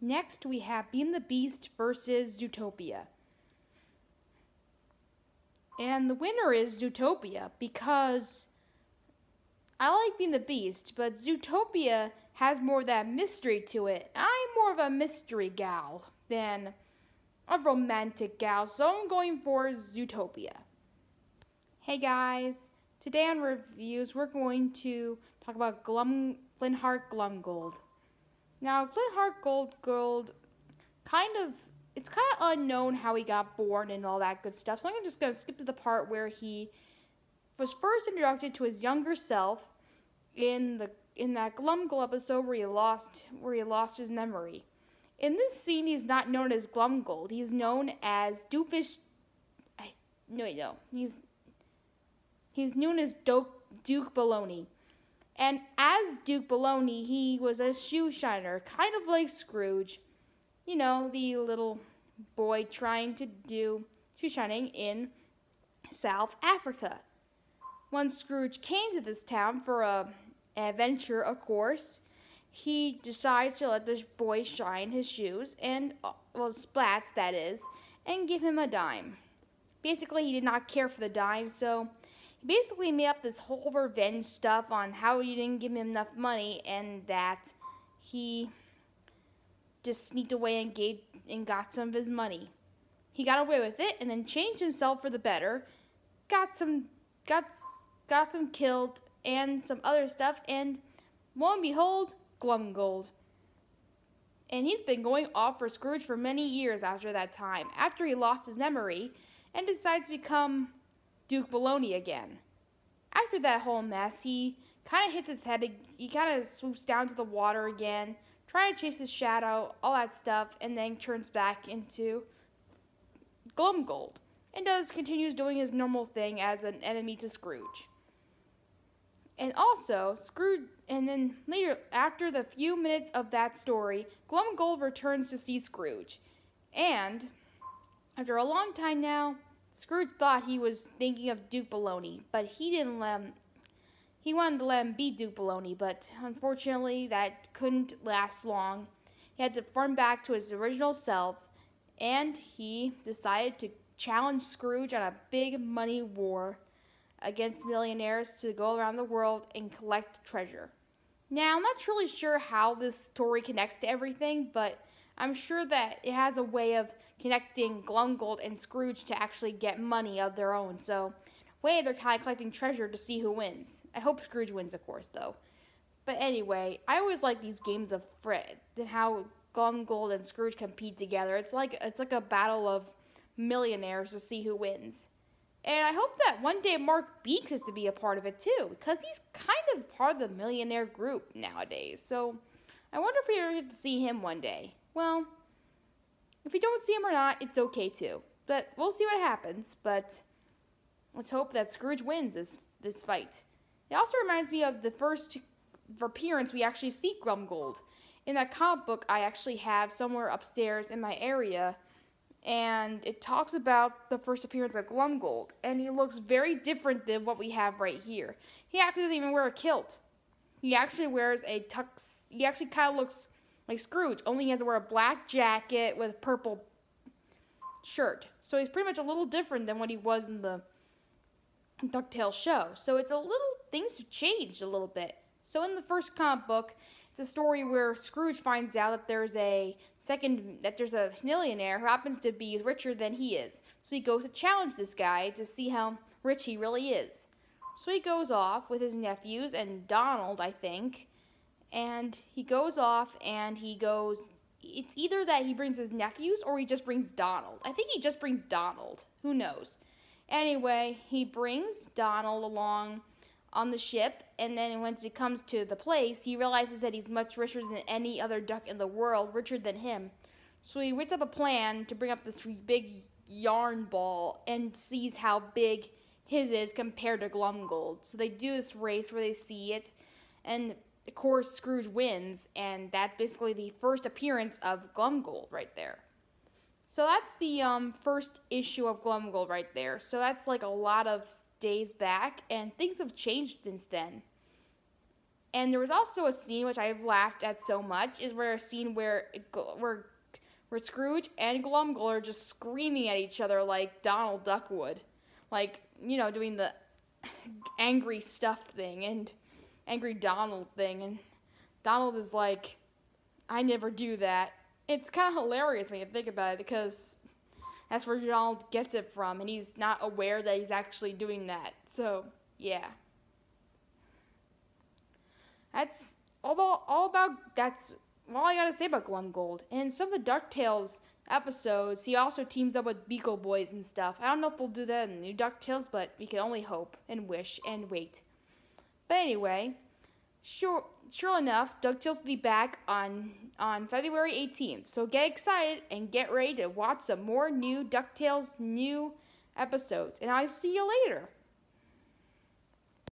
Next, we have Being the Beast versus Zootopia. And the winner is Zootopia because I like Being the Beast, but Zootopia has more of that mystery to it. I'm more of a mystery gal than a romantic gal, so I'm going for Zootopia. Hey guys, today on reviews we're going to talk about Glum, Glenhart Glumgold. Now, Glenhart Gold Gold kind of it's kind of unknown how he got born and all that good stuff. So I'm just going to skip to the part where he was first introduced to his younger self in the in that Glumgle episode where he lost where he lost his memory. In this scene, he's not known as Glumgold. He's known as Doofus. I, no, no, he's he's known as Duke Duke Baloney. And as Duke Baloney, he was a shoe shiner, kind of like Scrooge. You know, the little boy trying to do shoe shining in South Africa. When Scrooge came to this town for a adventure, of course, he decides to let this boy shine his shoes and uh, well splats that is, and give him a dime. Basically, he did not care for the dime, so basically made up this whole revenge stuff on how you didn't give him enough money and that he just sneaked away and gave and got some of his money. He got away with it and then changed himself for the better, got some got got some killed and some other stuff and lo and behold, Glumgold. And he's been going off for Scrooge for many years after that time, after he lost his memory and decides to become Duke Baloney again. After that whole mess, he kind of hits his head. He kind of swoops down to the water again, trying to chase his shadow, all that stuff, and then turns back into Glumgold and does continues doing his normal thing as an enemy to Scrooge. And also, Scrooge, and then later, after the few minutes of that story, Glumgold returns to see Scrooge. And after a long time now, Scrooge thought he was thinking of Duke Baloney, but he didn't let him, he wanted to let him be Duke Baloney, but unfortunately that couldn't last long. He had to form back to his original self, and he decided to challenge Scrooge on a big money war against millionaires to go around the world and collect treasure. Now, I'm not really sure how this story connects to everything, but I'm sure that it has a way of connecting Glungold and Scrooge to actually get money of their own. So, way they're kind of collecting treasure to see who wins. I hope Scrooge wins, of course, though. But anyway, I always like these games of Fred and how Glungold and Scrooge compete together. It's like it's like a battle of millionaires to see who wins. And I hope that one day Mark Beeks is to be a part of it too, because he's kind of part of the millionaire group nowadays. So I wonder if we ever get to see him one day well, if we don't see him or not, it's okay too. But we'll see what happens, but let's hope that Scrooge wins this, this fight. It also reminds me of the first appearance we actually see Grumgold. In that comic book I actually have somewhere upstairs in my area, and it talks about the first appearance of Glumgold, and he looks very different than what we have right here. He actually doesn't even wear a kilt. He actually wears a tux. He actually kind of looks like Scrooge, only he has to wear a black jacket with purple shirt. So he's pretty much a little different than what he was in the DuckTales show. So it's a little, things have changed a little bit. So in the first comic book, it's a story where Scrooge finds out that there's a second, that there's a millionaire who happens to be richer than he is. So he goes to challenge this guy to see how rich he really is. So he goes off with his nephews and Donald, I think, and he goes off and he goes it's either that he brings his nephews or he just brings Donald. I think he just brings Donald. Who knows? Anyway, he brings Donald along on the ship, and then once he comes to the place, he realizes that he's much richer than any other duck in the world, richer than him. So he whips up a plan to bring up this big yarn ball and sees how big his is compared to Glumgold. So they do this race where they see it, and of course, Scrooge wins, and that's basically the first appearance of Glumgold right there. So that's the um, first issue of Glumgold right there. So that's like a lot of days back, and things have changed since then. And there was also a scene which I've laughed at so much is where a scene where where where Scrooge and Glumgold are just screaming at each other like Donald Duck would, like you know doing the angry stuff thing and angry Donald thing, and Donald is like, I never do that. It's kind of hilarious when you think about it because that's where Donald gets it from, and he's not aware that he's actually doing that. So, yeah. That's all about, all about that's all I gotta say about Glum Gold. And in some of the DuckTales episodes, he also teams up with Beagle Boys and stuff. I don't know if they'll do that in the new DuckTales, but we can only hope and wish and wait. But anyway, sure, sure enough, DuckTales will be back on, on February 18th. So get excited and get ready to watch some more new DuckTales new episodes. And I'll see you later.